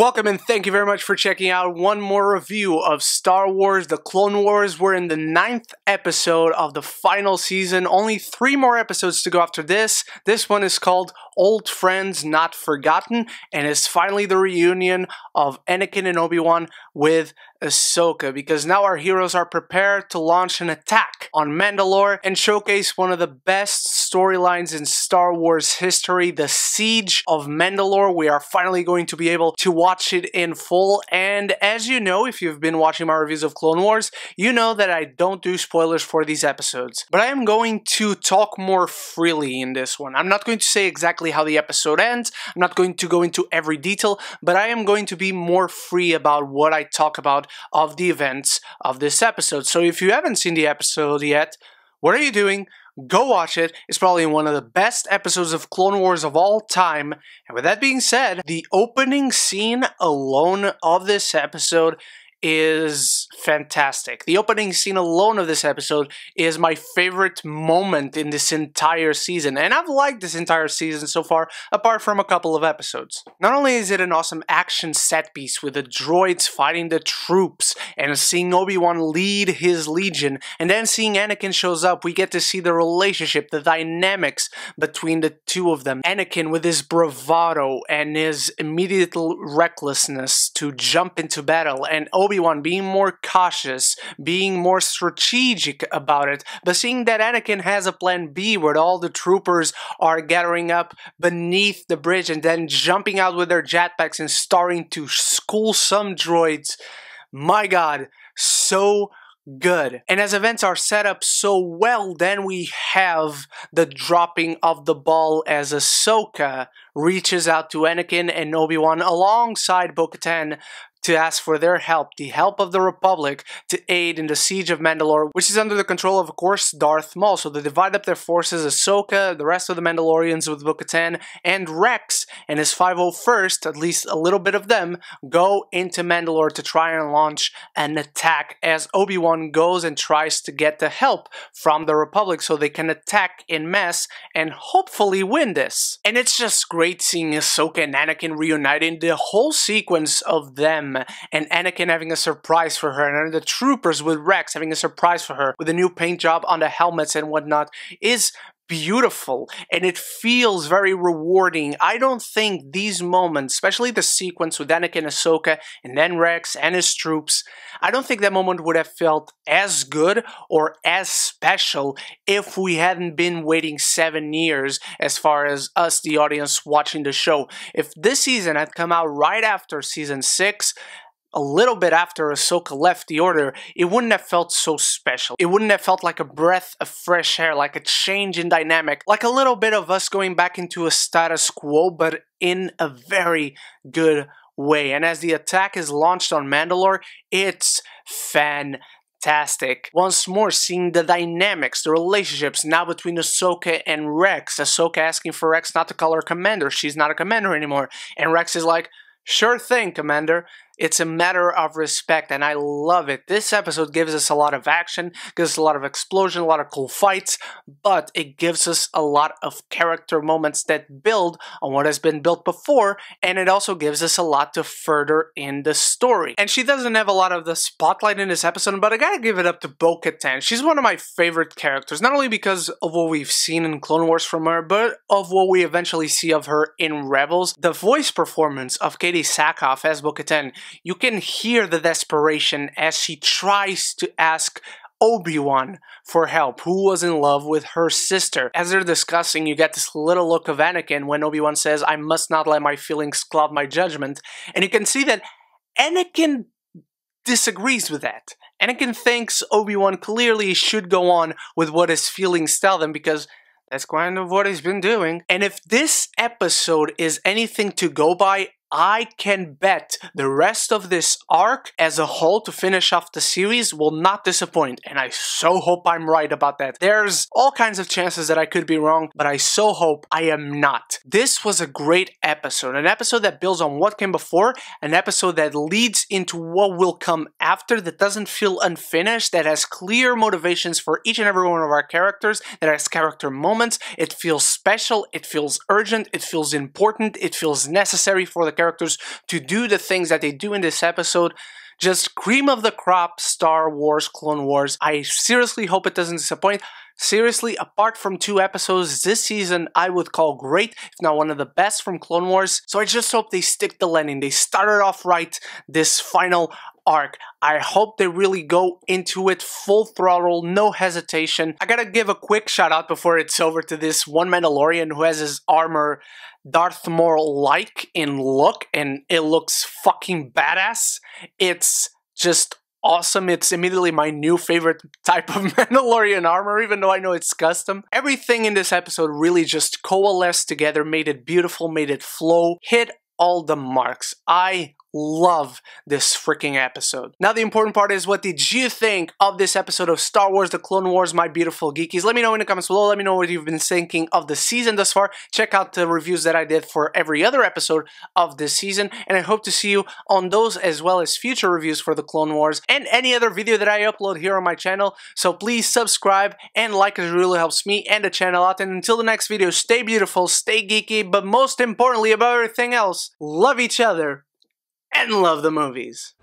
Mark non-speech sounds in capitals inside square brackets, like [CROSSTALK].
Welcome and thank you very much for checking out one more review of Star Wars The Clone Wars. We're in the ninth episode of the final season. Only three more episodes to go after this. This one is called Old Friends Not Forgotten and is finally the reunion of Anakin and Obi-Wan with Ahsoka because now our heroes are prepared to launch an attack on Mandalore and showcase one of the best storylines in Star Wars history, The Siege of Mandalore. We are finally going to be able to watch it in full. And as you know, if you've been watching my reviews of Clone Wars, you know that I don't do spoilers for these episodes. But I am going to talk more freely in this one. I'm not going to say exactly how the episode ends, I'm not going to go into every detail, but I am going to be more free about what I talk about of the events of this episode. So if you haven't seen the episode yet, what are you doing? Go watch it. It's probably one of the best episodes of Clone Wars of all time. And with that being said, the opening scene alone of this episode is fantastic. The opening scene alone of this episode is my favorite moment in this entire season, and I've liked this entire season so far, apart from a couple of episodes. Not only is it an awesome action set piece with the droids fighting the troops and seeing Obi Wan lead his legion, and then seeing Anakin shows up, we get to see the relationship, the dynamics between the two of them. Anakin with his bravado and his immediate recklessness to jump into battle, and Obi Obi-Wan being more cautious, being more strategic about it, but seeing that Anakin has a plan B where all the troopers are gathering up beneath the bridge and then jumping out with their jetpacks and starting to school some droids. My god, so good. And as events are set up so well, then we have the dropping of the ball as Ahsoka reaches out to Anakin and Obi-Wan alongside Bo-Katan to ask for their help, the help of the Republic, to aid in the siege of Mandalore, which is under the control of, of course, Darth Maul. So they divide up their forces, Ahsoka, the rest of the Mandalorians with Bo-Katan, and Rex and his 501st, at least a little bit of them, go into Mandalore to try and launch an attack as Obi-Wan goes and tries to get the help from the Republic so they can attack in mass and hopefully win this. And it's just great seeing Ahsoka and Anakin reunited. The whole sequence of them and Anakin having a surprise for her and the troopers with Rex having a surprise for her with a new paint job on the helmets and whatnot is beautiful and it feels very rewarding. I don't think these moments, especially the sequence with Anakin and Ahsoka and then Rex and his troops, I don't think that moment would have felt as good or as special if we hadn't been waiting seven years as far as us, the audience, watching the show. If this season had come out right after season six, a little bit after Ahsoka left the Order, it wouldn't have felt so special. It wouldn't have felt like a breath of fresh air, like a change in dynamic, like a little bit of us going back into a status quo, but in a very good way. And as the attack is launched on Mandalore, it's fantastic fantastic. Once more, seeing the dynamics, the relationships now between Ahsoka and Rex. Ahsoka asking for Rex not to call her commander. She's not a commander anymore. And Rex is like, sure thing, commander. It's a matter of respect, and I love it. This episode gives us a lot of action, gives us a lot of explosion, a lot of cool fights, but it gives us a lot of character moments that build on what has been built before, and it also gives us a lot to further in the story. And she doesn't have a lot of the spotlight in this episode, but I gotta give it up to Bo Katan. She's one of my favorite characters, not only because of what we've seen in Clone Wars from her, but of what we eventually see of her in Rebels. The voice performance of Katie Sackhoff as Bo Katan you can hear the desperation as she tries to ask Obi-Wan for help, who was in love with her sister. As they're discussing, you get this little look of Anakin when Obi-Wan says, I must not let my feelings cloud my judgment. And you can see that Anakin disagrees with that. Anakin thinks Obi-Wan clearly should go on with what his feelings tell them because that's kind of what he's been doing. And if this episode is anything to go by, I can bet the rest of this arc as a whole to finish off the series will not disappoint, and I so hope I'm right about that. There's all kinds of chances that I could be wrong, but I so hope I am not. This was a great episode, an episode that builds on what came before, an episode that leads into what will come after that doesn't feel unfinished, that has clear motivations for each and every one of our characters, that has character moments. It feels special, it feels urgent, it feels important, it feels necessary for the characters to do the things that they do in this episode just cream of the crop Star Wars Clone Wars. I seriously hope it doesn't disappoint. Seriously, apart from two episodes this season, I would call great, if not one of the best from Clone Wars. So I just hope they stick the landing. They started off right this final arc. I hope they really go into it full throttle, no hesitation. I gotta give a quick shout out before it's over to this one Mandalorian who has his armor Darth Maul like in look, and it looks fucking badass. It's just awesome. It's immediately my new favorite [LAUGHS] type of Mandalorian armor, even though I know it's custom. Everything in this episode really just coalesced together, made it beautiful, made it flow, hit all the marks. I love this freaking episode. Now the important part is what did you think of this episode of Star Wars The Clone Wars My Beautiful Geekies? Let me know in the comments below, let me know what you've been thinking of the season thus far. Check out the reviews that I did for every other episode of this season and I hope to see you on those as well as future reviews for The Clone Wars and any other video that I upload here on my channel. So please subscribe and like it really helps me and the channel out and until the next video stay beautiful, stay geeky, but most importantly above everything else, love each other and love the movies.